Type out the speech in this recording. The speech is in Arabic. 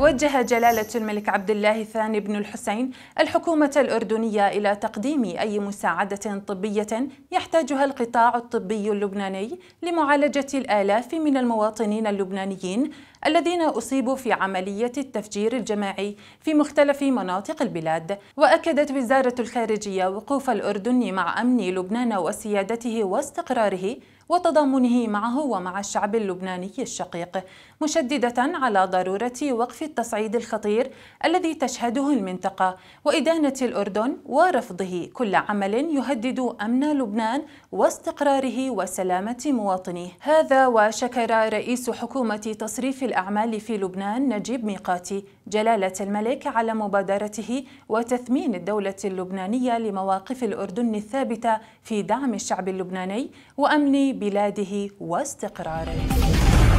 وجه جلالة الملك عبد الله الثاني بن الحسين الحكومة الأردنية إلى تقديم أي مساعدة طبية يحتاجها القطاع الطبي اللبناني لمعالجة الآلاف من المواطنين اللبنانيين الذين أصيبوا في عملية التفجير الجماعي في مختلف مناطق البلاد وأكدت وزارة الخارجية وقوف الأردن مع أمن لبنان وسيادته واستقراره وتضامنه معه ومع الشعب اللبناني الشقيق مشددة على ضرورة وقف التصعيد الخطير الذي تشهده المنطقة وإدانة الأردن ورفضه كل عمل يهدد أمن لبنان واستقراره وسلامة مواطنيه هذا وشكر رئيس حكومة تصريف الأعمال في لبنان نجيب ميقاتي جلالة الملك على مبادرته وتثمين الدولة اللبنانية لمواقف الأردن الثابتة في دعم الشعب اللبناني وأمن بلاده واستقراره